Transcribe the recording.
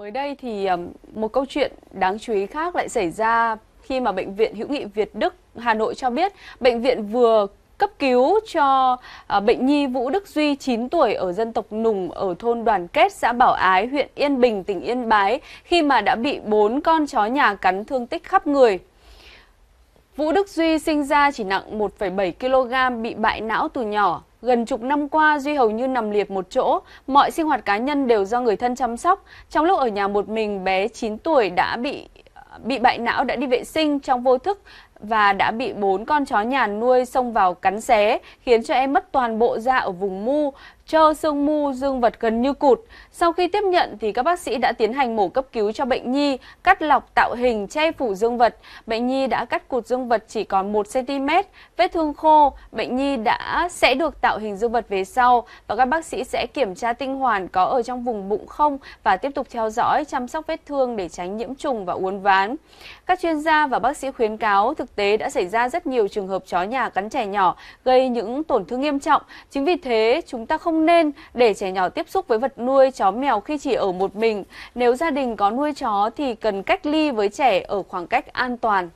Mới đây thì một câu chuyện đáng chú ý khác lại xảy ra khi mà Bệnh viện Hữu nghị Việt Đức Hà Nội cho biết bệnh viện vừa cấp cứu cho ờ, bệnh nhi Vũ Đức Duy 9 tuổi ở dân tộc Nùng ở thôn Đoàn Kết, xã Bảo Ái, huyện Yên Bình, tỉnh Yên Bái khi mà đã bị bốn con chó nhà cắn thương tích khắp người. Vũ Đức Duy sinh ra chỉ nặng 1,7 kg bị bại não từ nhỏ, Gần chục năm qua, Duy hầu như nằm liệt một chỗ, mọi sinh hoạt cá nhân đều do người thân chăm sóc. Trong lúc ở nhà một mình, bé 9 tuổi đã bị bị bại não đã đi vệ sinh trong vô thức và đã bị bốn con chó nhà nuôi xông vào cắn xé, khiến cho em mất toàn bộ da ở vùng mu, trơ xương mu, dương vật gần như cụt. Sau khi tiếp nhận thì các bác sĩ đã tiến hành mổ cấp cứu cho bệnh nhi, cắt lọc tạo hình che phủ dương vật. Bệnh nhi đã cắt cụt dương vật chỉ còn 1 cm, vết thương khô, bệnh nhi đã sẽ được tạo hình dương vật về sau và các bác sĩ sẽ kiểm tra tinh hoàn có ở trong vùng bụng không và tiếp tục theo dõi chăm sóc vết thương để tránh nhiễm trùng và uốn ván. Các chuyên gia và bác sĩ khuyến cáo thực thực tế đã xảy ra rất nhiều trường hợp chó nhà cắn trẻ nhỏ gây những tổn thương nghiêm trọng. Chính vì thế, chúng ta không nên để trẻ nhỏ tiếp xúc với vật nuôi chó mèo khi chỉ ở một mình. Nếu gia đình có nuôi chó thì cần cách ly với trẻ ở khoảng cách an toàn.